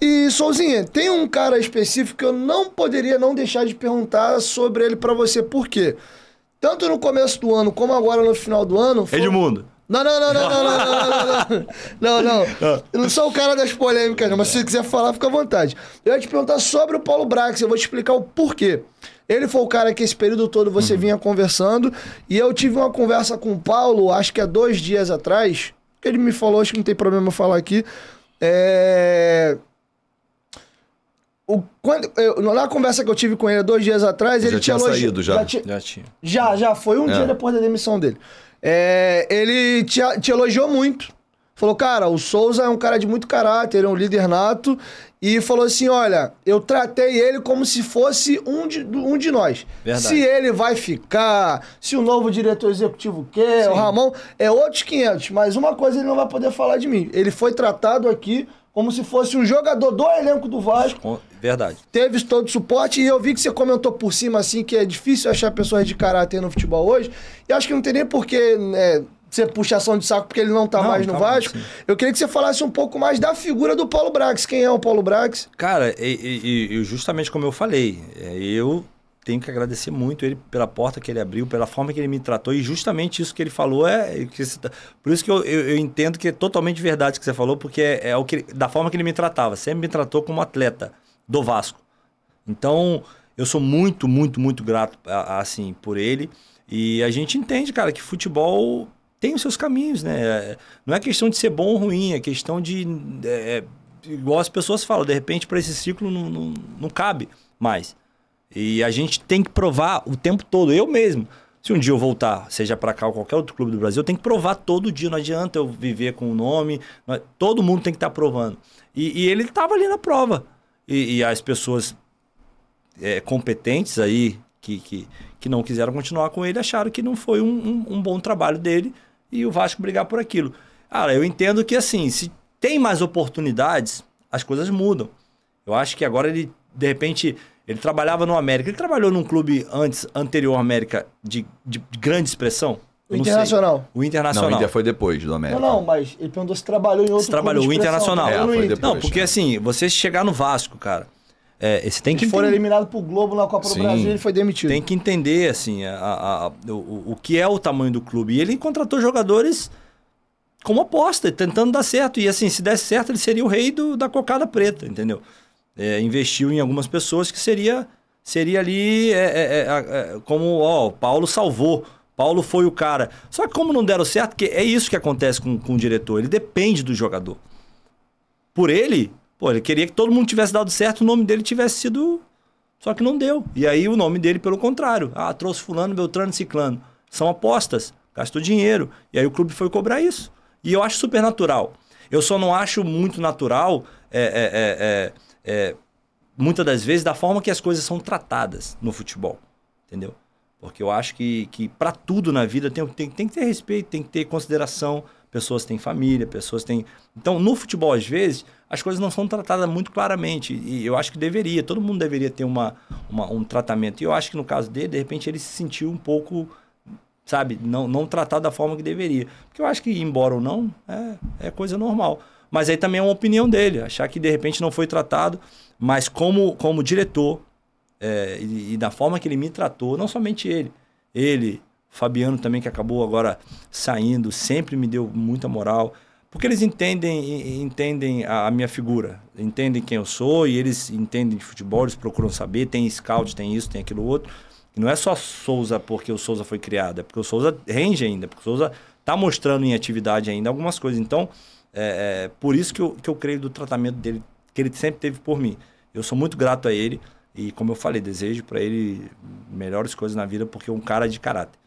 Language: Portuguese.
E, Solzinha, tem um cara específico que eu não poderia não deixar de perguntar sobre ele para você. Por quê? Tanto no começo do ano como agora no final do ano. Foi... Edmundo. Não, não, não, não, não, não, não, não, não, não. Ah. Eu não sou o cara das polêmicas, não, mas se você quiser falar, fica à vontade. Eu ia te perguntar sobre o Paulo Brax, eu vou te explicar o porquê. Ele foi o cara que esse período todo você uhum. vinha conversando, e eu tive uma conversa com o Paulo, acho que há dois dias atrás, ele me falou, acho que não tem problema falar aqui, é... O, quando, eu, na conversa que eu tive com ele dois dias atrás, ele já tinha, tinha elogi... saído já. Já, ti... já tinha. Já, já. Foi um é. dia depois da demissão dele. É, ele te, te elogiou muito falou: Cara, o Souza é um cara de muito caráter, é um líder nato. E falou assim: Olha, eu tratei ele como se fosse um de, um de nós. Verdade. Se ele vai ficar, se o novo diretor executivo quer, Sim. o Ramon, é outros 500. Mas uma coisa ele não vai poder falar de mim: ele foi tratado aqui como se fosse um jogador do elenco do Vasco. Verdade. Teve todo o suporte e eu vi que você comentou por cima assim que é difícil achar pessoas de caráter no futebol hoje. E acho que não tem nem porquê né, ser puxação de saco porque ele não tá não, mais no tá Vasco. Assim. Eu queria que você falasse um pouco mais da figura do Paulo Brax. Quem é o Paulo Brax? Cara, e, e, justamente como eu falei, é, eu tenho que agradecer muito ele pela porta que ele abriu, pela forma que ele me tratou e justamente isso que ele falou é tá, por isso que eu, eu, eu entendo que é totalmente verdade o que você falou porque é, é o que da forma que ele me tratava, sempre me tratou como atleta do Vasco. Então eu sou muito, muito, muito grato assim por ele e a gente entende, cara, que futebol tem os seus caminhos, né? É, não é questão de ser bom ou ruim, é questão de. É, é igual as pessoas falam, de repente para esse ciclo não, não, não cabe mais. E a gente tem que provar o tempo todo, eu mesmo. Se um dia eu voltar, seja para cá ou qualquer outro clube do Brasil, eu tenho que provar todo dia. Não adianta eu viver com o um nome. É, todo mundo tem que estar tá provando. E, e ele estava ali na prova. E, e as pessoas é, competentes aí que, que, que não quiseram continuar com ele acharam que não foi um, um, um bom trabalho dele e o Vasco brigar por aquilo. Cara, eu entendo que assim, se tem mais oportunidades, as coisas mudam. Eu acho que agora ele, de repente, ele trabalhava no América. Ele trabalhou num clube antes, anterior ao América, de, de grande expressão? O Internacional. Sei. O Internacional. Não, o foi depois do América. Não, não, mas ele perguntou se trabalhou em outro se trabalhou, o Internacional. Né? É, não, porque é. assim, você chegar no Vasco, cara, é, você tem que Eles foram eliminados pro Globo na Copa Sim. do Brasil ele foi demitido. Tem que entender, assim, a, a, a, o, o que é o tamanho do clube. E ele contratou jogadores como aposta, tentando dar certo. E assim, se desse certo, ele seria o rei do, da cocada preta, entendeu? É, investiu em algumas pessoas que seria, seria ali é, é, é, é como, ó, Paulo salvou. Paulo foi o cara. Só que como não deram certo, que é isso que acontece com, com o diretor. Ele depende do jogador. Por ele, Pô, ele queria que todo mundo tivesse dado certo, o nome dele tivesse sido. Só que não deu. E aí o nome dele, pelo contrário. Ah, trouxe Fulano, Beltrano, Ciclano. São apostas, gastou dinheiro. E aí o clube foi cobrar isso. E eu acho super natural. Eu só não acho muito natural, é, é, é, muitas das vezes, da forma que as coisas são tratadas no futebol. Entendeu? Porque eu acho que, que para tudo na vida tem, tem, tem que ter respeito, tem que ter consideração pessoas têm família, pessoas têm. Então, no futebol, às vezes, as coisas não são tratadas muito claramente. E eu acho que deveria, todo mundo deveria ter uma, uma um tratamento. E eu acho que no caso dele, de repente, ele se sentiu um pouco, sabe, não, não tratado da forma que deveria. Porque eu acho que, embora ou não, é, é coisa normal. Mas aí também é uma opinião dele, achar que de repente não foi tratado, mas como, como diretor, é, e, e da forma que ele me tratou, não somente ele, ele, Fabiano também, que acabou agora saindo, sempre me deu muita moral. Porque eles entendem, entendem a minha figura, entendem quem eu sou e eles entendem de futebol, eles procuram saber. Tem scout, tem isso, tem aquilo outro. E não é só Souza porque o Souza foi criado, é porque o Souza rende ainda, porque o Souza está mostrando em atividade ainda algumas coisas. Então, é, é, por isso que eu, que eu creio do tratamento dele, que ele sempre teve por mim. Eu sou muito grato a ele e, como eu falei, desejo para ele melhores coisas na vida porque é um cara de caráter.